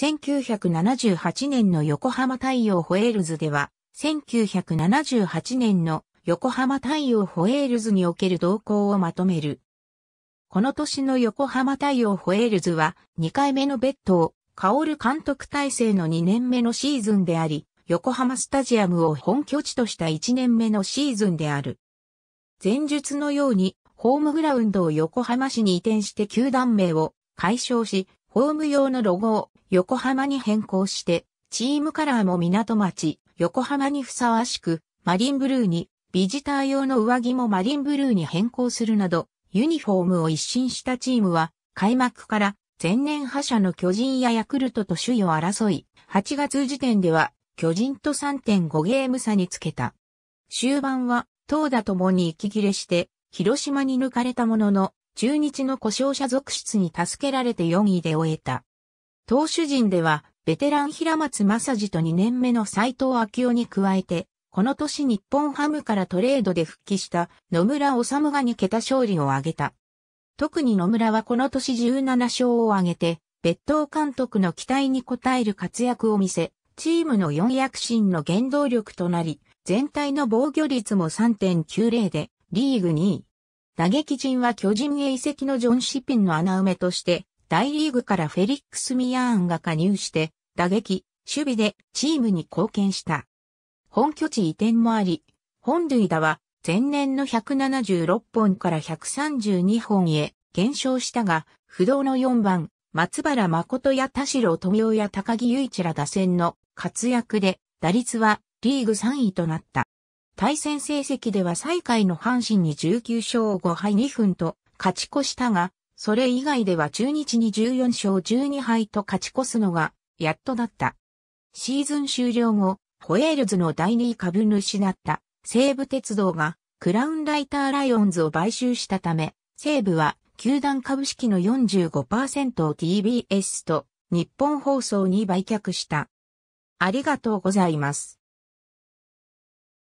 1978年の横浜太陽ホエールズでは、1978年の横浜太陽ホエールズにおける動向をまとめる。この年の横浜太陽ホエールズは2回目のベッドを薫監督体制の2年目のシーズンであり、横浜スタジアムを本拠地とした1年目のシーズンである。前述のように、ホームグラウンドを横浜市に移転して球団名を解消し、ホーム用のロゴを横浜に変更して、チームカラーも港町、横浜にふさわしく、マリンブルーに、ビジター用の上着もマリンブルーに変更するなど、ユニフォームを一新したチームは、開幕から前年覇者の巨人やヤクルトと首位を争い、8月時点では巨人と3.5ゲーム差につけた。終盤は投打ともに息切れして、広島に抜かれたものの、中日の故障者続出に助けられて4位で終えた。投手陣では、ベテラン平松正治と2年目の斎藤昭夫に加えて、この年日本ハムからトレードで復帰した野村治が2桁勝利を挙げた。特に野村はこの年17勝を挙げて、別当監督の期待に応える活躍を見せ、チームの4躍進の原動力となり、全体の防御率も3.90で、リーグ2位。打撃陣は巨人へ移籍のジョン・シピンの穴埋めとして、大リーグからフェリックス・ミヤーンが加入して、打撃、守備でチームに貢献した。本拠地移転もあり、本塁打は前年の176本から132本へ減少したが、不動の4番、松原誠や田代富夫や高木雄一ら打線の活躍で打率はリーグ3位となった。対戦成績では最下位の阪神に19勝5敗2分と勝ち越したが、それ以外では中日に14勝12敗と勝ち越すのが、やっとだった。シーズン終了後、ホエールズの第2位株主だった西武鉄道がクラウンライターライオンズを買収したため、西武は球団株式の45%を TBS と日本放送に売却した。ありがとうございます。